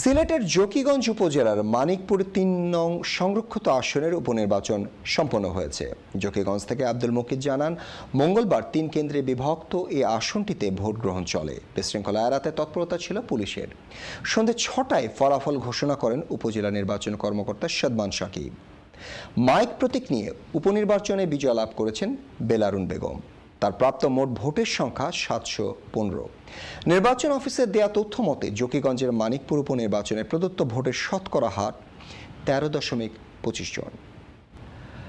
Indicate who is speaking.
Speaker 1: সিলেটের জকিগঞ্জ উপজেলার মানিকপুর তিন নং সংরক্ষিত আসনের উপনির্বাচন সম্পন্ন হয়েছে জকিগঞ্জ থেকে আব্দুল মকিদ জানান মঙ্গলবার তিন কেন্দ্রে বিভক্ত এই আসনটিতে ভোট গ্রহণ চলে বিশৃঙ্খলা এড়াতে তৎপরতা ছিল পুলিশের সন্ধে ছটায় ফলাফল ঘোষণা করেন উপজেলা নির্বাচন কর্মকর্তা সদমান সাকিব মাইক প্রতীক নিয়ে উপনির্বাচনে বিজয় লাভ করেছেন বেলারুন বেগম তার প্রাপ্ত মোট ভোটের সংখ্যা সাতশো পনেরো নির্বাচন অফিসের দেয়া তথ্য মতে জকিগঞ্জের মানিকপুর উপনির্বাচনে প্রদত্ত ভোটের শতকরা হার তেরো দশমিক পঁচিশ জন